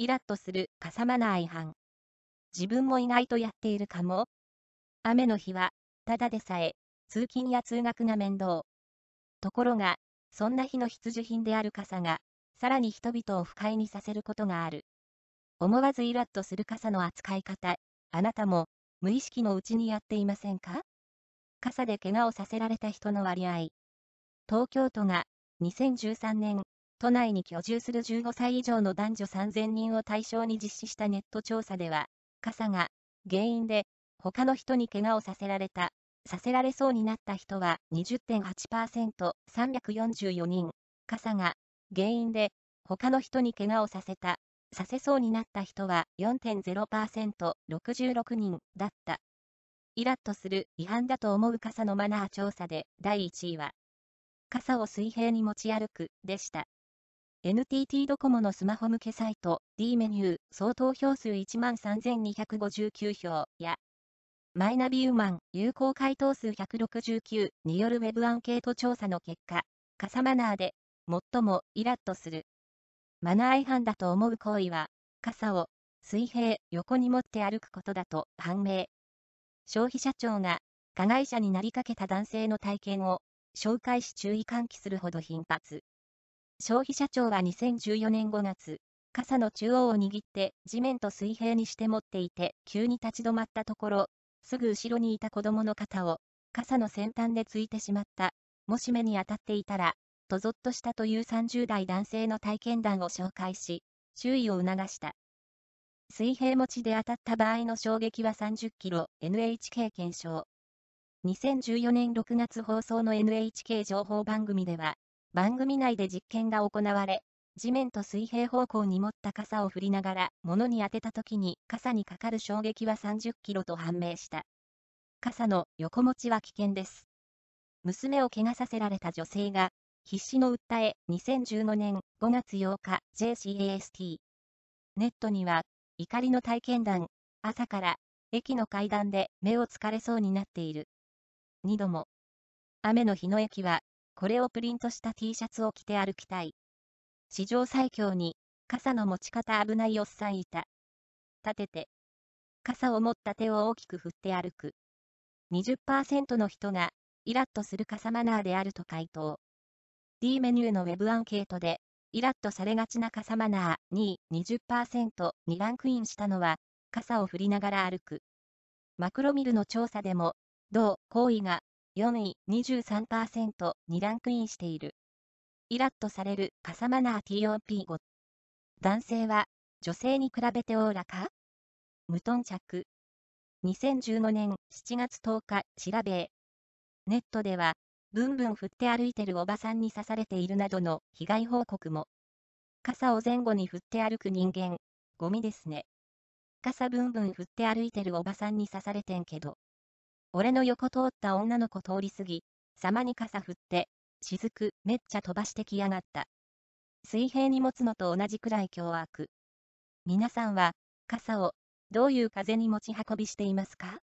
イラッとするかさまな違反。自分も意外とやっているかも。雨の日は、ただでさえ、通勤や通学が面倒。ところが、そんな日の必需品である傘が、さらに人々を不快にさせることがある。思わずイラッとする傘の扱い方、あなたも、無意識のうちにやっていませんか傘で怪我をさせられた人の割合。東京都が、2013年、都内に居住する15歳以上の男女3000人を対象に実施したネット調査では、傘が原因で他の人に怪我をさせられた、させられそうになった人は20.8%、344人、傘が原因で他の人に怪我をさせた、させそうになった人は4.0%、66人だった。イラッとする違反だと思う傘のマナー調査で第1位は、傘を水平に持ち歩くでした。NTT ドコモのスマホ向けサイト D メニュー総投票数13,259票やマイナビウマン有効回答数169によるウェブアンケート調査の結果、傘マナーで最もイラッとする。マナー違反だと思う行為は、傘を水平横に持って歩くことだと判明。消費者庁が加害者になりかけた男性の体験を紹介し注意喚起するほど頻発。消費者庁は2014年5月、傘の中央を握って地面と水平にして持っていて急に立ち止まったところ、すぐ後ろにいた子供の肩を傘の先端でついてしまった。もし目に当たっていたら、とぞっとしたという30代男性の体験談を紹介し、注意を促した。水平持ちで当たった場合の衝撃は30キロ NHK 検証。2014年6月放送の NHK 情報番組では、番組内で実験が行われ、地面と水平方向に持った傘を振りながら物に当てた時に傘にかかる衝撃は30キロと判明した。傘の横持ちは危険です。娘を怪我させられた女性が、必死の訴え、2 0 1 5年5月8日 JCAST。ネットには、怒りの体験談、朝から、駅の階段で目をつかれそうになっている。二度も。雨の日の駅は、これをプリントした T シャツを着て歩きたい。史上最強に、傘の持ち方危ないおっさんいた。立てて。傘を持った手を大きく振って歩く。20%の人が、イラッとする傘マナーであると回答。D メニューの Web アンケートで、イラッとされがちな傘マナー2位20%にランクインしたのは、傘を振りながら歩く。マクロミルの調査でも、同行為が4位23%にランクインしている。イラッとされるカサマナー TOP5。男性は女性に比べておおらか無頓着。2015年7月10日、調べ。ネットでは、ブンブン振って歩いてるおばさんに刺されているなどの被害報告も。傘を前後に振って歩く人間、ゴミですね。傘ブンブン振って歩いてるおばさんに刺されてんけど。俺の横通った女の子通り過ぎ、様に傘振って、雫、めっちゃ飛ばしてきやがった。水平に持つのと同じくらい凶悪。皆さんは、傘を、どういう風に持ち運びしていますか